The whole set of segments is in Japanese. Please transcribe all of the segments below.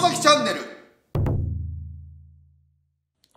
崎チャンネル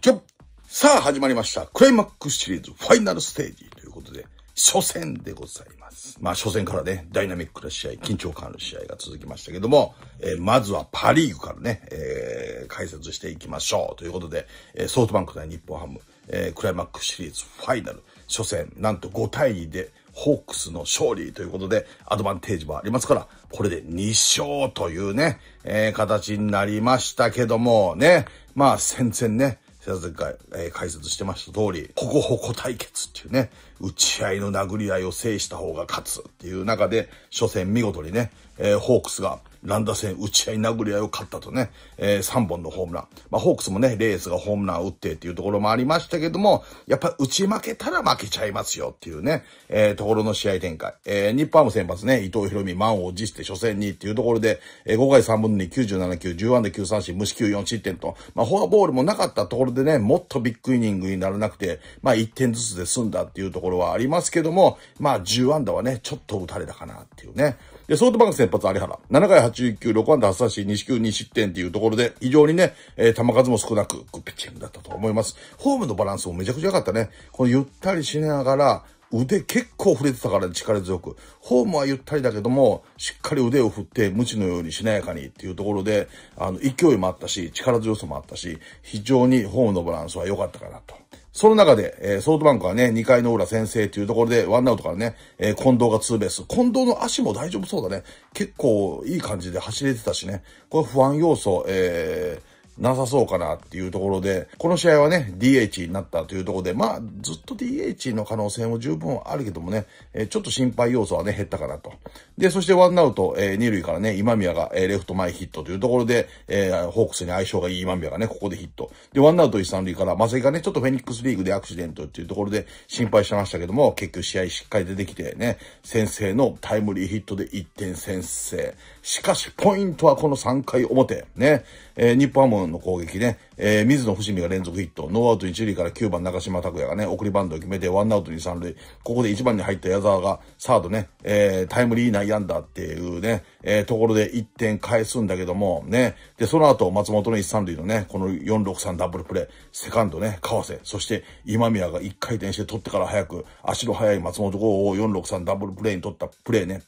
ちょさあ始まりましたクライマックスシリーズファイナルステージということで初戦でございますまあ初戦からねダイナミックな試合緊張感ある試合が続きましたけども、えー、まずはパ・リーグからね、えー、解説していきましょうということで、えー、ソフトバンク対日本ハム、えー、クライマックスシリーズファイナル初戦なんと5対2でホークスの勝利ということで、アドバンテージもありますから、これで2勝というね、えー、形になりましたけども、ね、まあ戦前ね、先生が、えー、解説してました通り、ほこほこ対決っていうね、打ち合いの殴り合いを制した方が勝つっていう中で、初戦見事にね、えー、ホークスが乱打戦打ち合い殴り合いを勝ったとね、えー、3本のホームラン。まあ、ホークスもね、レースがホームランを打ってっていうところもありましたけども、やっぱ打ち負けたら負けちゃいますよっていうね、えー、ところの試合展開。えー、日本ハム先発ね、伊藤博美満を持して初戦にっていうところで、えー、5回3分の2、97球、10安打9三振、無四球4失点と、まあ、フォアボールもなかったところでね、もっとビッグイニングにならなくて、まあ、1点ずつで済んだっていうところはありますけども、まあ、10安打はね、ちょっと打たれたかなっていうね。で、ソフトバンク先発有原。7回81 6安打8三振、西球2失点っていうところで、非常にね、えー、球数も少なく、ピッチングだったと思います。ホームのバランスもめちゃくちゃ良かったね。このゆったりしながら、腕結構触れてたから力強く。フォームはゆったりだけども、しっかり腕を振って、無知のようにしなやかにっていうところで、あの、勢いもあったし、力強さもあったし、非常にフォームのバランスは良かったかなと。その中で、えー、ソフトバンクはね、2回の裏先制というところで、ワンアウトからね、えー、近藤がツーベース。近藤の足も大丈夫そうだね。結構いい感じで走れてたしね。これ不安要素、えー、なさそうかなっていうところで、この試合はね、DH になったというところで、まあ、ずっと DH の可能性も十分あるけどもね、えちょっと心配要素はね、減ったかなと。で、そしてワンアウト、えー、二塁からね、今宮が、えー、レフト前ヒットというところで、えー、ホークスに相性がいい今宮がね、ここでヒット。で、ワンアウト一三塁から、マセイがね、ちょっとフェニックスリーグでアクシデントっていうところで心配してましたけども、結局試合しっかり出てきてね、先制のタイムリーヒットで1点先制。しかし、ポイントはこの3回表。ね。えー、日本ハムの攻撃ね、えー、水野伏見が連続ヒット、ノーアウト一塁から9番中島拓也がね、送りバンドを決めて、ワンアウト二三塁、ここで1番に入った矢沢が、サードね、えー、タイムリー内野安打っていうね、えー、ところで1点返すんだけども、ね、で、その後、松本の一三塁のね、この4、6、3ダブルプレー、セカンドね、川瀬、そして今宮が1回転して取ってから早く、足の速い松本剛を4、6、3ダブルプレーに取ったプレーね、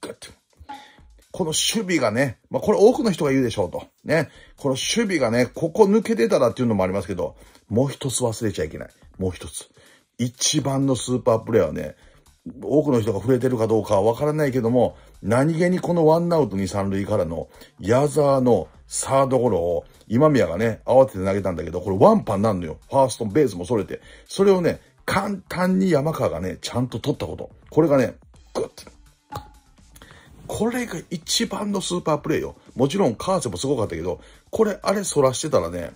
ガッて。この守備がね、まあ、これ多くの人が言うでしょうと。ね。この守備がね、ここ抜けてたらっていうのもありますけど、もう一つ忘れちゃいけない。もう一つ。一番のスーパープレイはね、多くの人が触れてるかどうかはわからないけども、何気にこのワンアウト二三塁からの矢沢のサードゴロを今宮がね、慌てて投げたんだけど、これワンパンなんのよ。ファーストベースもそれて。それをね、簡単に山川がね、ちゃんと取ったこと。これがね、グッてこれが一番のスーパープレイよ。もちろんカーセもすごかったけど、これあれそらしてたらね、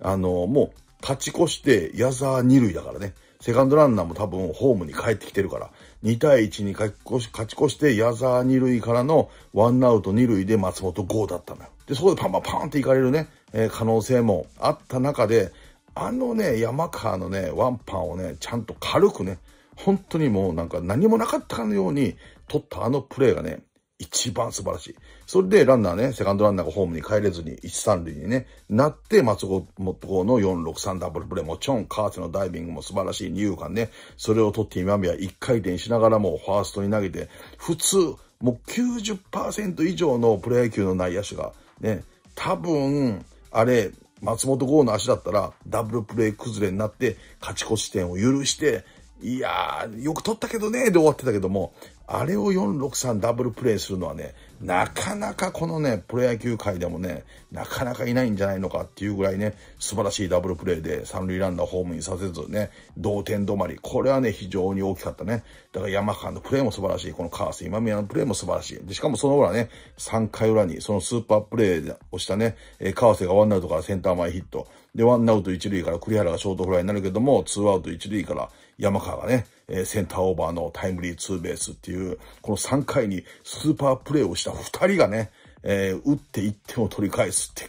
あの、もう勝ち越して矢沢二塁だからね。セカンドランナーも多分ホームに帰ってきてるから、2対1に勝ち越し、て矢沢二塁からのワンアウト二塁で松本ーだったのよ。で、そこでパンパンパンっていかれるね、えー、可能性もあった中で、あのね、山川のね、ワンパンをね、ちゃんと軽くね、本当にもうなんか何もなかったかのように取ったあのプレーがね、一番素晴らしい。それでランナーね、セカンドランナーがホームに帰れずに1、3塁にね、なって、松本の4、6、3ダブルプレーもちろん、カーツのダイビングも素晴らしい二遊間ね、それを取って今宮一回転しながらもファーストに投げて、普通、もう90%以上のプロ野球の内野手が、ね、多分、あれ、松本剛の足だったら、ダブルプレー崩れになって、勝ち越し点を許して、いやー、よく取ったけどね、で終わってたけども、あれを463ダブルプレイするのはね、なかなかこのね、プロ野球界でもね、なかなかいないんじゃないのかっていうぐらいね、素晴らしいダブルプレーで三塁ランナーホームにさせずね、同点止まり。これはね、非常に大きかったね。だから山川のプレーも素晴らしい。このカース、今宮のプレーも素晴らしい。で、しかもその裏ね、3回裏にそのスーパープレーをしたね、えー、川瀬がワンアウトからセンター前ヒット。で、ワンアウト1塁から栗原がショートフライになるけども、ツーアウト1塁から山川がね、えー、センターオーバーのタイムリーツーベースっていう、この3回にスーパープレーをしたした。二人がね、えー、打っていっても取り返すって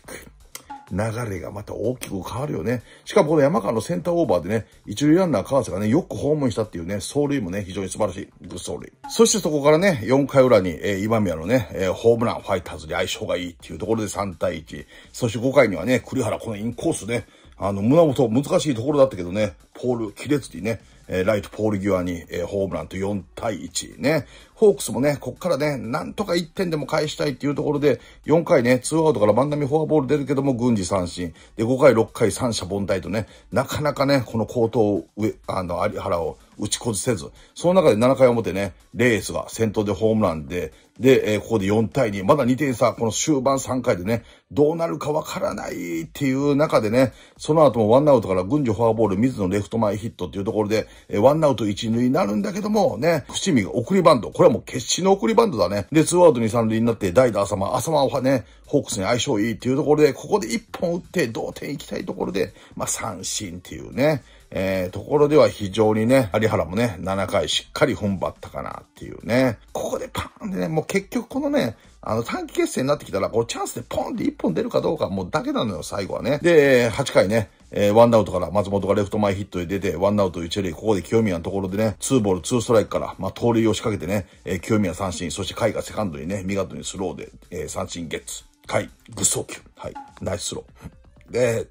流れがまた大きく変わるよね。しかもこの山川のセンターオーバーでね、一塁ランナー川瀬がね、よく訪問したっていうね、走塁もね、非常に素晴らしい。グッ走塁。そしてそこからね、4回裏に、えー、今宮のね、えー、ホームラン、ファイターズに相性がいいっていうところで3対1。そして5回にはね、栗原このインコースね、あの、胸元難しいところだったけどね、ポール、亀裂にね、えー、ライトポール際に、えー、ホームランと4対1ね。ホークスもね、こっからね、なんとか1点でも返したいっていうところで、4回ね、2アウトから万波フォアボール出るけども、軍事三振。で、5回、6回、三者凡退とね、なかなかね、この高騰上、あの、有原を打ちこずせず、その中で7回表ね、レースが先頭でホームランで、で、えー、ここで4対2、まだ2点差、この終盤3回でね、どうなるかわからないっていう中でね、その後もワンアウトから軍事フォアボール、水野レフト前ヒットっていうところで、えー、ワンアウト1塁になるんだけども、ね、伏見が送りバンド、これはもう決死の送りバンドだね。で、ツーアウトに三塁になって、代打浅間、浅間はね、ホークスに相性いいっていうところで、ここで1本打って同点行きたいところで、まあ三振っていうね、えー、ところでは非常にね、有原もね、7回しっかり踏ん張ったかなっていうね。ここでパーンでね、もう結局このね、あの短期決戦になってきたら、こうチャンスでポンって1本出るかどうかもうだけなのよ、最後はね。で、8回ね、えー、ワンアウトから松本がレフト前ヒットで出て、ワンアウト一塁、ここで清宮のところでね、ツーボールツーストライクから、まあ、盗塁を仕掛けてね、えー、清宮三振、そして甲斐がセカンドにね、見事にスローで、えー、三振ゲッツ。甲斐、グッ送球。はい、ナイススロー。で、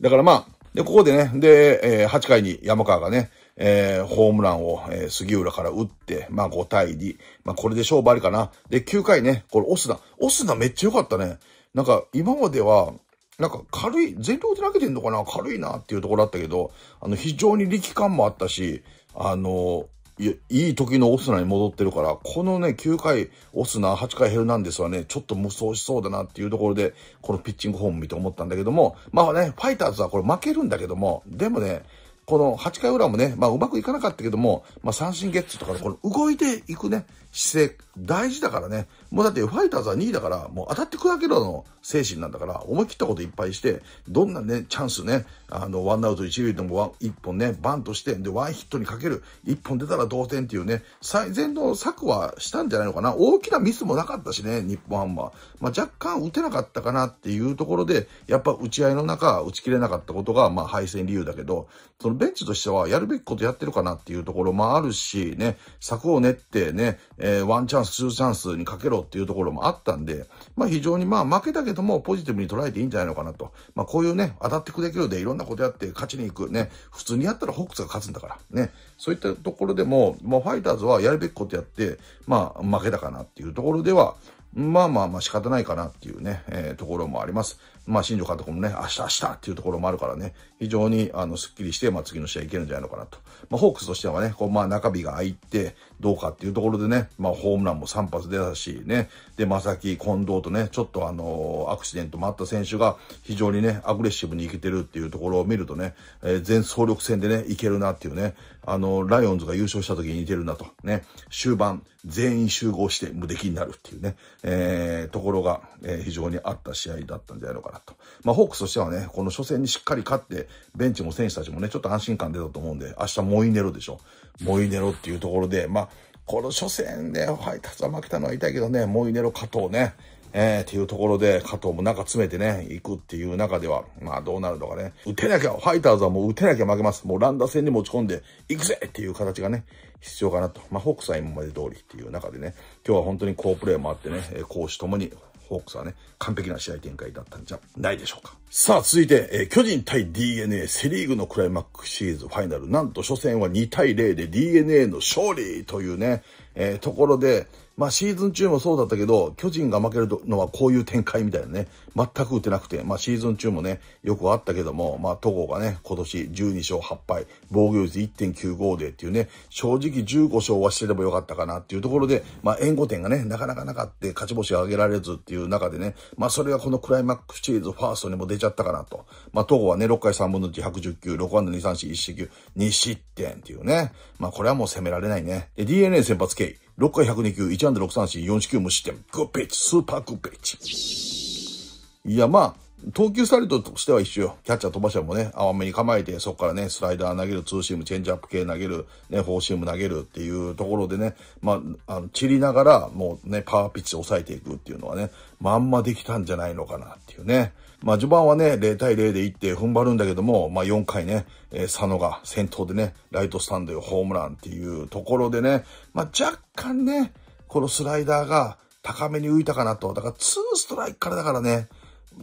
だからまあ、で、ここでね、で、えー、8回に山川がね、えー、ホームランを、えー、杉浦から打って、まあ5対2。まあこれで勝負ありかな。で、9回ね、これオスナ。オスナめっちゃ良かったね。なんか今までは、なんか軽い、全量で投げてんのかな軽いなっていうところだったけど、あの、非常に力感もあったし、あの、いい時のオスナに戻ってるから、このね、9回オスナ、8回ヘルナンデスはね、ちょっと無双しそうだなっていうところで、このピッチングフォーム見て思ったんだけども、まあね、ファイターズはこれ負けるんだけども、でもね、この8回裏もね、まあうまくいかなかったけども、まあ三振ゲッツとかのこの動いていくね、姿勢、大事だからね。もうだってファイターズは2位だから、もう当たって砕けろの精神なんだから、思い切ったこといっぱいして、どんなね、チャンスね、あの、ワンアウト1塁でも1本ね、バンとして、で、ワンヒットにかける、1本出たら同点っていうね、最善の策はしたんじゃないのかな。大きなミスもなかったしね、日本ハムは。まあ若干打てなかったかなっていうところで、やっぱ打ち合いの中、打ち切れなかったことが、まあ敗戦理由だけど、そのベンチとしてはやるべきことやってるかなっていうところもあるし、ね、策を練ってね、えー、ワンチャンス、ツーチャンスにかけろっていうところもあったんで、まあ非常にまあ負けたけどもポジティブに捉えていいんじゃないのかなと。まあこういうね、当たってくれきるでいろんなことやって勝ちに行く。ね、普通にやったらホックスが勝つんだから。ね、そういったところでも、もうファイターズはやるべきことやって、まあ負けたかなっていうところでは、まあまあまあ仕方ないかなっていうね、えー、ところもあります。まあ、新庄監督もね、明日、明日っていうところもあるからね、非常に、あの、スッキリして、まあ、次の試合いけるんじゃないのかなと。まあ、ホークスとしてはね、こう、まあ、中日が空いて、どうかっていうところでね、まあ、ホームランも3発出たし、ね、で、正木、近藤とね、ちょっとあの、アクシデントもあった選手が、非常にね、アグレッシブにいけてるっていうところを見るとね、えー、全総力戦でね、いけるなっていうね、あの、ライオンズが優勝した時に似てるなと、ね、終盤、全員集合して無敵になるっていうね、えー、ところが、えー、非常にあった試合だったんじゃないのかな。なと。まあ、ホークスとしてはね、この初戦にしっかり勝って、ベンチも選手たちもね、ちょっと安心感出たと思うんで、明日モイネロでしょ。モイネロっていうところで、まあ、この初戦で、ね、配達は負けたのは痛いけどね、モイネロ加藤ね、えー、っていうところで、加藤も中詰めてね、行くっていう中では、まあどうなるのかね。打てなきゃ、ファイターズはもう打てなきゃ負けます。もうランダ戦に持ち込んで、行くぜっていう形がね、必要かなと。まあ、ホークスは今まで通りっていう中でね、今日は本当に好プレーもあってね、攻守ともにホークスはね、完璧な試合展開だったんじゃないでしょうか。さあ、続いて、えー、巨人対 DNA セリーグのクライマックスシリーズファイナル。なんと初戦は2対0で DNA の勝利というね、えー、ところで、まあシーズン中もそうだったけど、巨人が負けるのはこういう展開みたいなね、全く打てなくて、まあシーズン中もね、よくあったけども、まあ戸郷がね、今年12勝8敗、防御率1.95でっていうね、正直15勝はしてればよかったかなっていうところで、まあ援護点がね、なかなかなかって勝ち星を挙げられずっていう中でね、まあそれがこのクライマックスシリーズファーストにも出ちゃったかなと。まあ戸郷はね、6回3分の1、110球、6安打2、3、4、1四球、2失点っていうね。まあこれはもう攻められないね。で、DNA 先発 K。6回102球、1安打6三振、4四球無失点。グッピッチ、スーパーグッピッチ。いや、まあ、投球スタイルとしては一緒よ。キャッチャー飛ばしゃもね、甘めに構えて、そこからね、スライダー投げる、ツーシーム、チェンジアップ系投げる、ね、フォーシーム投げるっていうところでね、まあ、あの、散りながら、もうね、パワーピッチ抑えていくっていうのはね、まんまできたんじゃないのかなっていうね。まあ、序盤はね、0対0でいって踏ん張るんだけども、まあ、4回ね、えー、佐野が先頭でね、ライトスタンドへホームランっていうところでね、まあ、若干ね、このスライダーが高めに浮いたかなと。だから、2ストライクからだからね、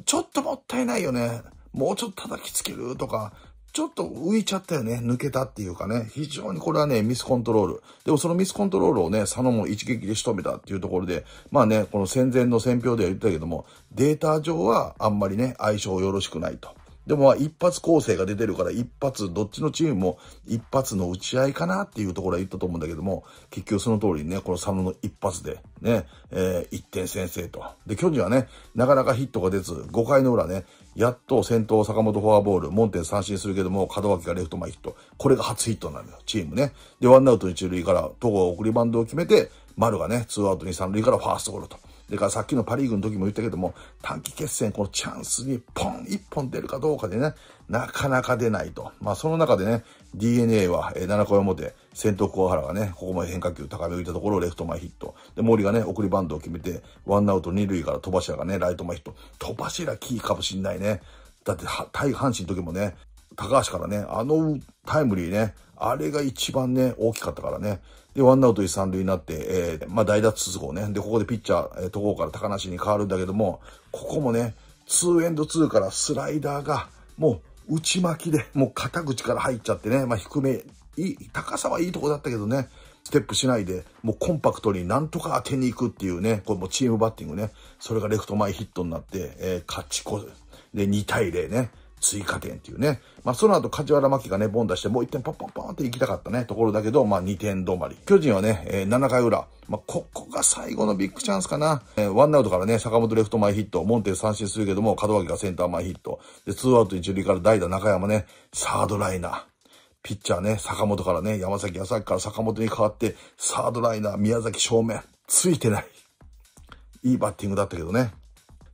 ちょっともったいないよね。もうちょっと叩きつけるとか、ちょっと浮いちゃったよね。抜けたっていうかね。非常にこれはね、ミスコントロール。でもそのミスコントロールをね、佐野も一撃で仕留めたっていうところで、まあね、この戦前の戦表では言ったけども、データ上はあんまりね、相性よろしくないと。でも一発構成が出てるから一発、どっちのチームも一発の打ち合いかなっていうところは言ったと思うんだけども、結局その通りね、この佐野の一発でね、えー、点先制と。で、巨人はね、なかなかヒットが出ず、5回の裏ね、やっと先頭坂本フォアボール、門天三振するけども、門脇がレフト前ヒット。これが初ヒットになのよ、チームね。で、ワンアウト一塁から、戸郷送りバンドを決めて、丸がね、ツーアウト二三塁からファーストゴロと。でからさっきのパリーグの時も言ったけども、短期決戦、このチャンスにポン、一本出るかどうかでね、なかなか出ないと。まあその中でね、DNA は、7回表、先頭小原がね、ここまで変化球高め浮いたところをレフト前ヒット。で、森がね、送りバンドを決めて、ワンアウト2塁から戸柱がね、ライト前ヒット。戸柱キーかもしんないね。だって、対阪神の時もね、高橋からね、あのタイムリーね、あれが一番ね、大きかったからね。で、ワンアウト一三塁になって、えー、まあ、代打続こうね。で、ここでピッチャー、えー、戸郷から高梨に変わるんだけども、ここもね、ツーエンドツーからスライダーが、もう、内巻きで、もう肩口から入っちゃってね、まあ、低め、いい、高さはいいとこだったけどね、ステップしないで、もうコンパクトになんとか当てに行くっていうね、これもチームバッティングね、それがレフト前ヒットになって、えー、勝ち越で、2対0ね。追加点っていうね。まあ、その後、梶原巻がね、ボン出して、もう1点ポンポンポンって行きたかったね、ところだけど、まあ、2点止まり。巨人はね、えー、7回裏。まあ、ここが最後のビッグチャンスかな。えー、ワンアウトからね、坂本レフト前ヒット、モンテ三振するけども、門脇がセンター前ヒット。で、ツーアウト一塁から代打中山ね、サードライナー。ピッチャーね、坂本からね、山崎康明から坂本に変わって、サードライナー、宮崎正面。ついてない。いいバッティングだったけどね。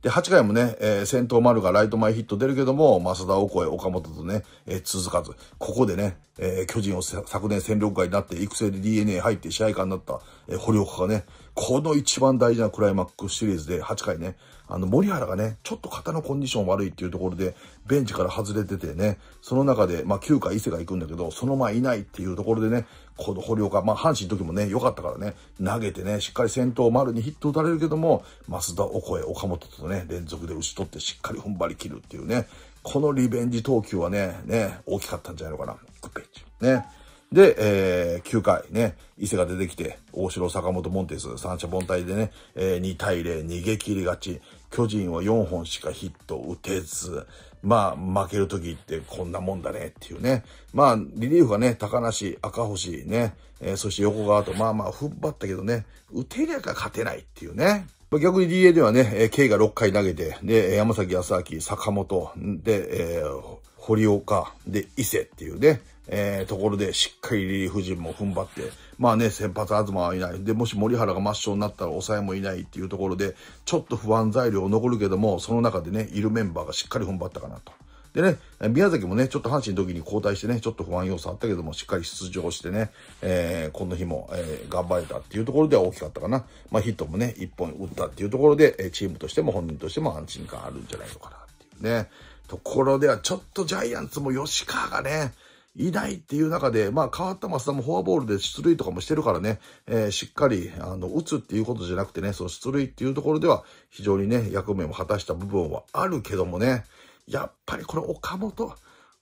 で、8回もね、えー、先頭丸がライト前ヒット出るけども、増田、オコエ、岡本とね、えー、続かず、ここでね、えー、巨人を昨年戦力外になって、育成で DNA 入って試合間になった、えー、堀岡がね、この一番大事なクライマックスシリーズで8回ね、あの、森原がね、ちょっと肩のコンディション悪いっていうところで、ベンチから外れててね、その中で、まあ、9回伊勢が行くんだけど、その前いないっていうところでね、この堀岡、まあ、阪神の時もね、良かったからね、投げてね、しっかり先頭丸にヒット打たれるけども、増田、岡本とね、連続で打ち取ってしっかり踏ん張り切るっていうね、このリベンジ投球はね、ね、大きかったんじゃないのかな。グッペンチ。ね。で、えー、9回ね、伊勢が出てきて、大城、坂本、モンテス、三者凡退でね、えー、2対0、逃げ切り勝ち。巨人は4本しかヒットを打てず、まあ、負ける時ってこんなもんだねっていうね。まあ、リリーフがね、高梨、赤星ね、えー、そして横川と、まあまあ、踏ん張ったけどね、打てりゃが勝てないっていうね。逆に DA ではね、え K が6回投げて、で、山崎康明、坂本、で、えー、堀岡、で、伊勢っていうね、えー、ところでしっかりリリーフ陣も踏ん張って、まあね、先発東はいない。で、もし森原が抹消になったら抑えもいないっていうところで、ちょっと不安材料残るけども、その中でね、いるメンバーがしっかり踏ん張ったかなと。でね、宮崎もね、ちょっと阪神の時に交代してね、ちょっと不安要素あったけども、しっかり出場してね、えー、この日も、えー、頑張れたっていうところでは大きかったかな。まあヒットもね、1本打ったっていうところで、えチームとしても本人としても安心感あるんじゃないのかなっていうね。ところでは、ちょっとジャイアンツも吉川がね、いないっていう中で、まあ変わった松田もフォアボールで出塁とかもしてるからね、えー、しっかり、あの、打つっていうことじゃなくてね、その出塁っていうところでは非常にね、役目を果たした部分はあるけどもね、やっぱりこれ岡本、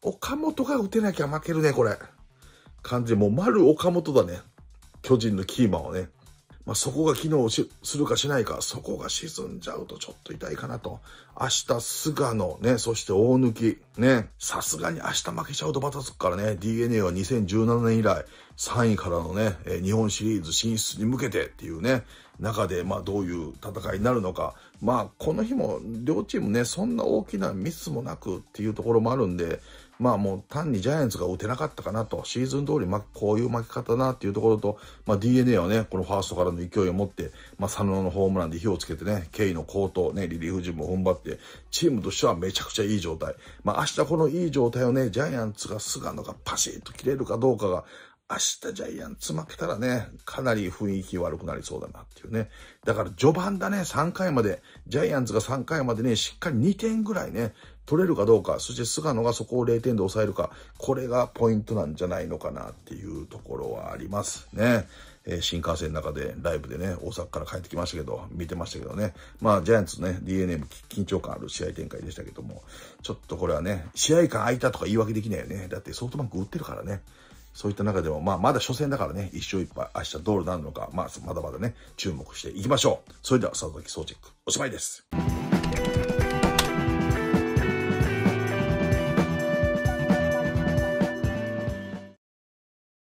岡本が打てなきゃ負けるね、これ。感じ、もう丸岡本だね。巨人のキーマンはね。まあ、そこが機能しするかしないか、そこが沈んじゃうとちょっと痛いかなと。明日、菅野、ね、そして大抜き、ね、さすがに明日負けちゃうとバタつくからね、DNA は2017年以来、3位からのね、日本シリーズ進出に向けてっていうね、中で、まあ、どういう戦いになるのか。まあ、この日も両チームね、そんな大きなミスもなくっていうところもあるんで、まあもう単にジャイアンツが打てなかったかなと、シーズン通り、まこういう負け方だなっていうところと、まあ、DNA はね、このファーストからの勢いを持って、まあ、佐野のホームランで火をつけてね、ケイの高騰、ね、リリーフ陣も踏ん張って、チームとしてはめちゃくちゃいい状態。まあ、明日このいい状態をね、ジャイアンツが菅野がパシッと切れるかどうかが、明日ジャイアンツ負けたらね、かなり雰囲気悪くなりそうだなっていうね。だから序盤だね、3回まで、ジャイアンツが3回までね、しっかり2点ぐらいね、取れるかどうか、そして菅野がそこを0点で抑えるか、これがポイントなんじゃないのかなっていうところはありますね。えー、新幹線の中でライブでね、大阪から帰ってきましたけど、見てましたけどね。まあ、ジャイアンツね、DNA も緊張感ある試合展開でしたけども、ちょっとこれはね、試合間空いたとか言い訳できないよね。だってソフトバンク打ってるからね。そういった中でも、まあ、まだ初戦だからね、一勝一敗、明日どうなるのか、まあ、まだまだね、注目していきましょう。それでは、佐々木総チェック、おしまいです。